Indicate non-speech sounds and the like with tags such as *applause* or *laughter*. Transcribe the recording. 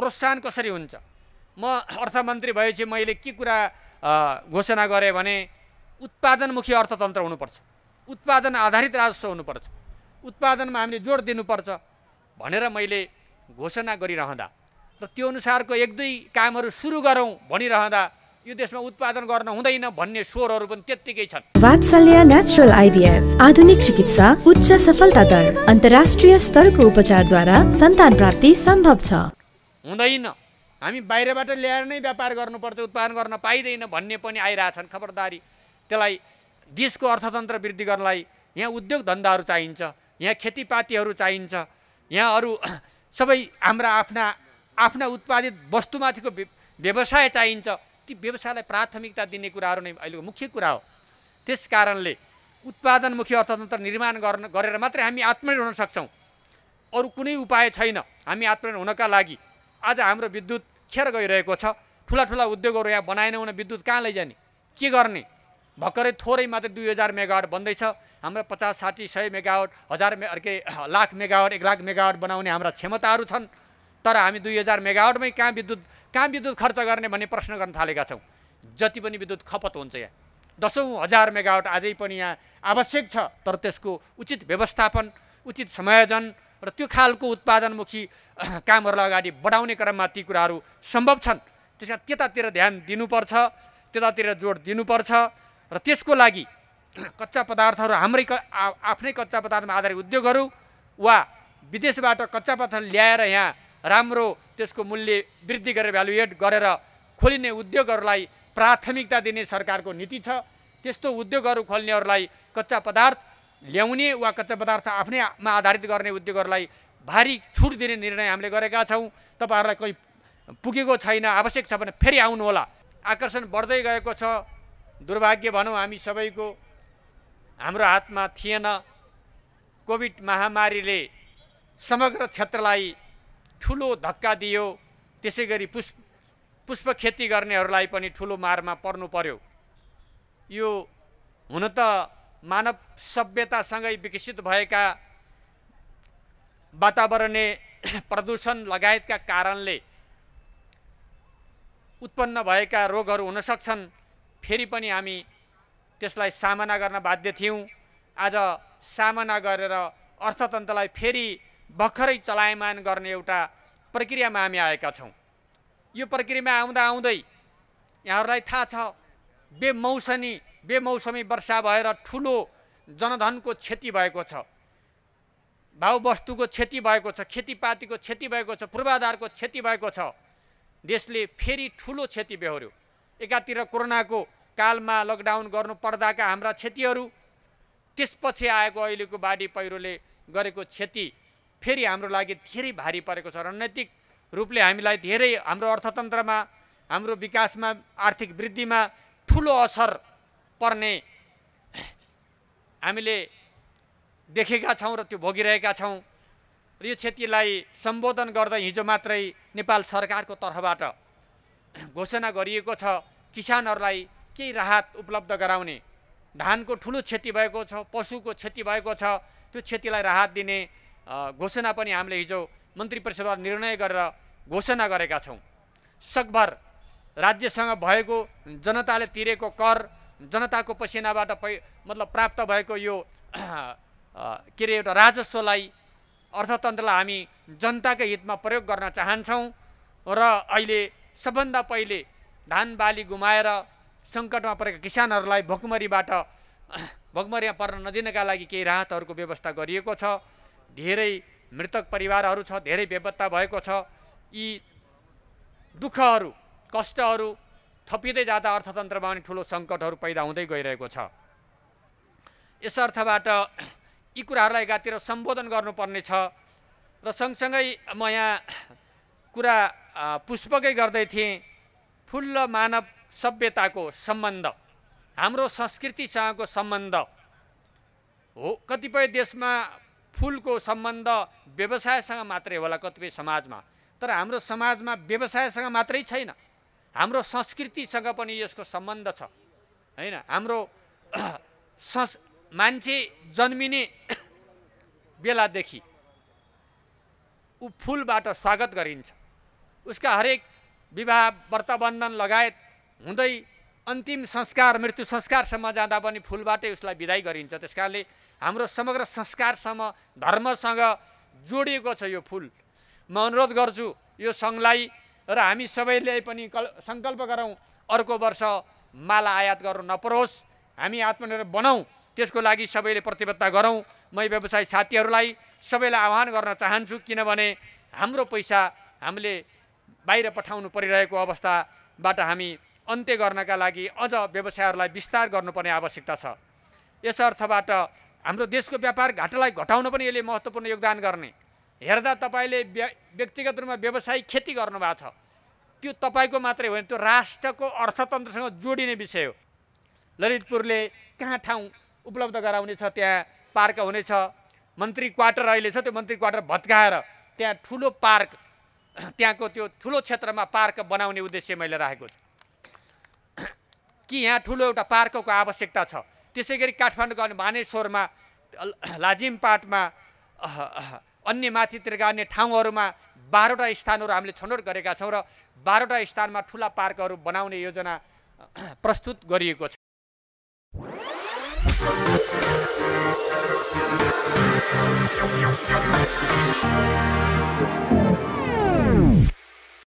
प्रोत्साहन कसरी हुन्छ म अर्थमन्त्री भएपछि मैले के कुरा घोषणा गरेँ भने उत्पादनमुखी अर्थतन्त्र हुनुपर्छ उत्पादन आधारित राजस्व हुनुपर्छ उत्पादनमा हामीले जोड दिनुपर्छ भनेर मैले घोषणा गरिरहँदा र त्यो अनुसारको एक दुई कामहरू सुरु गरौँ भनिरहँदा यो देशमा उत्पादन गर्न हुँदैन भन्ने स्वरहरू पनि त्यत्तिकै छन् वात्सल्य नेचुरल आइभीएफ आधुनिक चिकित्सा उच्च सफलता दर अन्तर्राष्ट्रिय स्तरको उपचारद्वारा सन्तान प्राप्ति सम्भव छ हुँदैन हामी बाहिरबाट ल्याएर नै व्यापार गर्नुपर्छ उत्पादन गर्न पाइँदैन भन्ने पनि आइरहेछन् खबरदारी त्यसलाई देशको अर्थतन्त्र वृद्धि गर्नलाई यहाँ उद्योग धन्दाहरू चाहिन्छ यहाँ खेतीपातीहरू चाहिन्छ यहाँ अरू *clears throat* सबै हाम्रा आफ्ना आफ्ना उत्पादित वस्तुमाथिको व्यवसाय चाहिन्छ ती व्यवसायलाई प्राथमिकता दिने कुराहरू नै अहिलेको मुख्य कुरा हो त्यस कारणले उत्पादनमुखी अर्थतन्त्र निर्माण गर्न गरेर मात्रै हामी आत्मनिर्भर हुन सक्छौँ अरू कुनै उपाय छैन हामी आत्मनिर्भर हुनका लागि आज हाम्रो विद्युत खेर गइरहेको छ ठुला ठुला उद्योगहरू यहाँ बनाएन भने विद्युत कहाँ लैजाने के गर्ने भर्खरै थोरै मात्रै दुई हजार मेगावाट बन्दैछ हाम्रो पचास साठी सय मेगावाट हजार मे अर्के लाख मेगावाट एक लाख मेगावाट बनाउने हाम्रा क्षमताहरू छन् तर हामी दुई हजार मेगावाटमै कहाँ विद्युत कहाँ विद्युत खर्च गर्ने भन्ने प्रश्न गर्न थालेका छौँ जति पनि विद्युत खपत हुन्छ यहाँ दसौँ हजार मेगावाट आजै पनि यहाँ आवश्यक छ तर त्यसको उचित व्यवस्थापन उचित समायोजन र त्यो खालको उत्पादनमुखी कामहरूलाई अगाडि बढाउने क्रममा ती कुराहरू सम्भव छन् त्यस कारण त्यतातिर ध्यान दिनुपर्छ त्यतातिर जोड दिनुपर्छ र त्यसको लागि कच्चा पदार्थहरू हाम्रै क आफ्नै कच्चा पदार्थमा आधारित उद्योगहरू वा विदेशबाट कच्चा पदार्थ ल्याएर यहाँ राम्रो त्यसको मूल्य वृद्धि गरेर भ्यालुएट गरेर खोलिने उद्योगहरूलाई प्राथमिकता दिने सरकारको नीति छ त्यस्तो उद्योगहरू खोल्नेहरूलाई कच्चा पदार्थ ल्याउने वा कच्चा पदार्थ आफ्नैमा आधारित गर्ने उद्योगहरूलाई भारी छुट दिने निर्णय हामीले गरेका छौँ तपाईँहरूलाई कोही पुगेको छैन आवश्यक छ भने फेरि आउनुहोला आकर्षण बढ्दै गएको छ दुर्भाग्य भनौँ हामी सबैको हाम्रो हातमा थिएन कोभिड महामारीले समग्र क्षेत्रलाई ठुलो धक्का दियो त्यसै गरी पुष्प पुष्प खेती गर्नेहरूलाई पनि ठुलो मारमा पर्नु पर्यो यो हुन त मानव सभ्यतासँगै विकसित भएका वातावरणीय *coughs* प्रदूषण लगायतका कारणले उत्पन्न भएका रोगहरू हुन सक्छन् फेरि पनि हामी त्यसलाई सामना गर्न बाध्य थियौँ आज सामना गरेर अर्थतन्त्रलाई फेरि भर्खरै चलायमान गर्ने एउटा प्रक्रियामा हामी आएका छौँ यो प्रक्रियामा आउँदा आउँदै यहाँहरूलाई थाहा छ बेमौसमी बेमौसमी वर्षा भएर ठुलो जनधनको क्षति भएको छ भाउवस्तुको क्षति भएको छ खेतीपातीको क्षति भएको छ पूर्वाधारको क्षति भएको छ देशले फेरि ठुलो क्षति बेहोऱ्यो एकातिर कोरोनाको कालमा लकडाउन गर्नु पर्दाका हाम्रा क्षतिहरू त्यसपछि आएको अहिलेको बाढी पहिरोले गरेको क्षति फेरि हाम्रो लागि धेरै भारी परेको छ रणनैतिक रूपले हामीलाई धेरै हाम्रो अर्थतन्त्रमा हाम्रो विकासमा आर्थिक वृद्धिमा ठुलो असर पर्ने हामीले देखेका छौँ र त्यो भोगिरहेका छौँ र यो क्षतिलाई सम्बोधन गर्दै हिजो मात्रै नेपाल सरकारको तर्फबाट घोषणा गरिएको छ किसानहरूलाई केही राहत उपलब्ध गराउने धानको ठुलो क्षति भएको छ पशुको क्षति भएको छ त्यो क्षतिलाई राहत दिने घोषणा पनि हामीले हिजो मन्त्री परिषदबाट निर्णय गरेर घोषणा गरेका छौँ सकभर राज्यसँग भएको जनताले तिरेको कर जनताको पसिनाबाट पै मतलब प्राप्त भएको यो के अरे एउटा राजस्वलाई अर्थतन्त्रलाई हामी जनताकै हितमा प्रयोग गर्न चाहन्छौँ र अहिले सबभन्दा पहिले धान बाली गुमाएर सङ्कटमा परेका किसानहरूलाई भोकमरीबाट भोकमरीमा पर्न नदिनका लागि केही राहतहरूको व्यवस्था गरिएको छ धेरै मृतक परिवारहरू छ धेरै बेपत्ता भएको छ यी दुःखहरू कष्टहरू थपिँदै जाँदा अर्थतन्त्रमा पनि ठुलो सङ्कटहरू पैदा हुँदै गइरहेको छ यस अर्थबाट यी कुराहरूलाई एकातिर सम्बोधन गर्नुपर्ने छ र सँगसँगै म यहाँ कुरा पुष्पकै गर्दै थिएँ र मानव सभ्यताको सम्बन्ध हाम्रो संस्कृतिसँगको सम्बन्ध हो कतिपय देशमा फुलको सम्बन्ध व्यवसायसँग मात्रै होला कतिपय समाजमा तर हाम्रो समाजमा व्यवसायसँग मात्रै छैन हाम्रो संस्कृतिसँग पनि यसको सम्बन्ध छ होइन हाम्रो *clears throat* संस् मान्छे जन्मिने *clears throat* बेलादेखि ऊ फुलबाट स्वागत गरिन्छ उसका हरेक विवाह व्रतबन्धन लगायत हुँदै अन्तिम संस्कार मृत्यु संस्कारसम्म जाँदा पनि फुलबाटै उसलाई विदाई गरिन्छ त्यस कारणले हाम्रो समग्र संस्कारसम्म धर्मसँग जोडिएको छ यो फुल म अनुरोध गर्छु यो सङ्घलाई र हामी सबैले पनि कल सङ्कल्प गरौँ अर्को वर्ष माला आयात गर्नु नपरोस् हामी आत्मनिर्भर बनाऊ त्यसको लागि सबैले प्रतिबद्धता गरौँ म व्यवसाय साथीहरूलाई सबैलाई आह्वान गर्न चाहन्छु किनभने हाम्रो पैसा हामीले बाहिर पठाउनु परिरहेको अवस्थाबाट हामी अन्त्य गर्नका लागि अझ व्यवसायहरूलाई विस्तार गर्नुपर्ने आवश्यकता छ यस अर्थबाट हाम्रो देशको व्यापार घाटालाई घटाउन पनि यसले महत्त्वपूर्ण योगदान गर्ने हेर्दा तपाईँले व्यक्तिगत रूपमा व्यवसायिक खेती गर्नुभएको छ त्यो तपाईँको मात्रै होइन त्यो राष्ट्रको अर्थतन्त्रसँग जोडिने विषय हो ललितपुरले कहाँ ठाउँ उपलब्ध गराउनेछ त्यहाँ पार्क हुनेछ मन्त्री क्वार्टर अहिले छ त्यो मन्त्री क्वार्टर भत्काएर त्यहाँ ठुलो पार्क त्यहाँको त्यो ठुलो क्षेत्रमा पार्क बनाउने उद्देश्य मैले राखेको छु कि यहाँ ठुलो एउटा पार्कको आवश्यकता छ त्यसै गरी काठमाडौँको अनि मानेश्वरमा लाजिमपाटमा अन्य माथितिरका अन्य ठाउँहरूमा बाह्रवटा स्थानहरू हामीले छनौट गरेका छौँ र बाह्रवटा स्थानमा ठुला पार्कहरू बनाउने योजना *clears throat* प्रस्तुत गरिएको छ